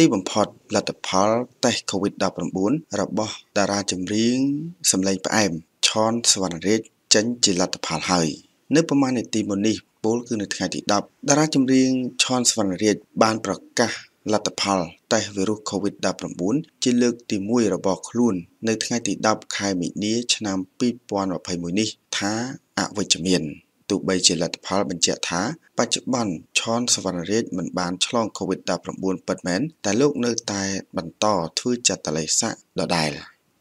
ទីបំផុតលទ្ធផលតេស្ត COVID-19 របស់តារាចម្រៀងសម្លេងផ្អែមឈនសវណ្ណរាជចេញជាលទ្ធផល ហើយ នៅប្រមាណនាទីមុននេះពលគឺនៅថ្ងៃទី10តារាចម្រៀងឈនសវណ្ណរាជបាន ប្រកាសលទ្ធផលតេស្តវីរុស COVID-19 ជាលើកទី1របស់ខ្លួននៅថ្ងៃទី10ខែមិនិនាឆ្នាំ2021នេះថាអវិជ្ជមានទោះបីជាលទ្ធផល បញ្ជាក់ថាបច្ចុប្បន្ននសវណ្ណរាជមិនបានឆ្លង COVID-19 ពិតមែនតែលោក នៅតែ បន្តធ្វើចតលេស័កដដែល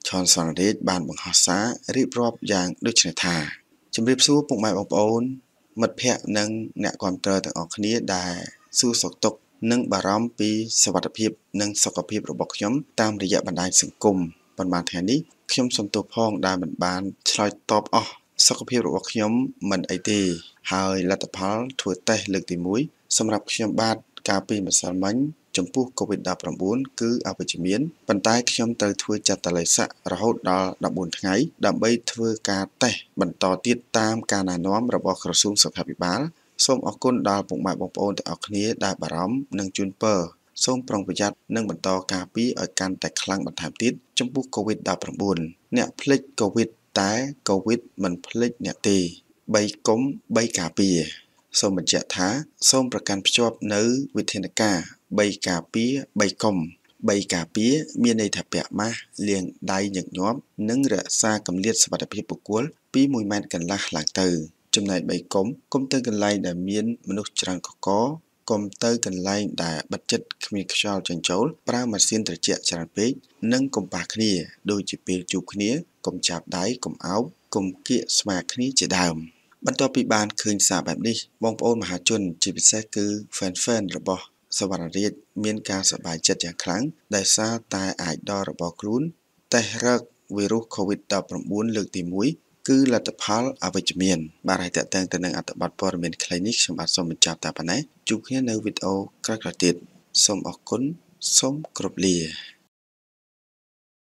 ឈនសវណ្ណរាជបានបង្ហោះសាររៀបរាប់យ៉ាងដូចនេះថាជំរាបសួរពុកម៉ែបងប្អូនមិត្តភ័ក្តិនិងអ្នកគាំទ្រទាំងអស់គ្នាដែលសួរសុខទុក្ខនិងបារម្ភពីសុខភាព និងសុខភាពរបស់ខ្ញុំតាមរយៈបណ្ដាញសង្គមប៉ុន្មានថ្ងៃនេះខ្ញុំសន្ទុះផងដែលមិនបានឆ្លើយតបអស់សុខភាពរបស់ខ្ញុំមិនអីទេហើយលទ្ធផលធ្វើតេស្តលើកទីសម្រាប់ខ្ញុំបាទកាលពីម្សិលមិញចំពោះ COVID-19 គឺអវិជ្ជមានប៉ុន្តែខ្ញុំត្រូវធ្វើចាត់តលិស័ករហូតដល់14ថ្ងៃដើម្បីធ្វើការតេស្តបន្តទៀតតាមការណែនាំរបស់ក្រសួងសុខាភិបាលសូមអរគុណដល់ពុកម៉ែបងប្អូនទាំងអស់គ្នាដែលបារម្ភនិងជូនពរសូមប្រុងប្រយ័ត្ននិងបន្តការពារឲ្យកាន់តែខ្លាំងបន្ថែមទៀតចំពោះ COVID-19 អ្នកភ្លេច COVID តែ COVID មិនភ្លេចអ្នកទេ3កុំ3ការពារសូមបញ្ជាក់ថា សូមប្រកាន់ភ្ជាប់នៅវិធានការ3ការពារ3កុំ3ការពារមានន័យថាពាក់ម៉ាស់លាងដៃញឹកញាប់និងរក្សាកម្រិតសុវត្ថិភាពបុគ្គលពី1ម៉ែត្រកន្លះឡើងទៅ ចំណែក3កុំកុំទៅកន្លែងដែលមានមនុស្សច្រើនកកកុំទៅកន្លែងដែលបិទជិតគ្មានខ្យល់ចេញចូលប្រើម៉ាស៊ីនត្រជាក់ច្រើនពេកនិងកុំប៉ះគ្នា ដូចជាពេលជួបគ្នាកុំចាប់ដៃកុំអោបកុំគៀកស្មាគ្នាជាដើម។បន្ទាប់ពីបានឃើញសារបែបនេះបងប្អូនមហាជនជាពិសេសគឺ Fan Fan របស់សវណ្ណរាជមានការសប្បាយចិត្តយ៉ាងខ្លាំងដែលសារតែអាចដល់របស់ខ្លួនតេស្តរកវីរុស COVID-19 លើកទី1គឺលទ្ធផលអវិជ្ជមានបាទហើយតកតងទៅនឹងអត្ថបទព័ត៌មានខ្លីនេះខ្ញុំបាទសូមបញ្ចប់តែប៉ុណ្ណេះជួបគ្នានៅវីដេអូក្រោយៗទៀតសូមអរគុណសូមគោរពលា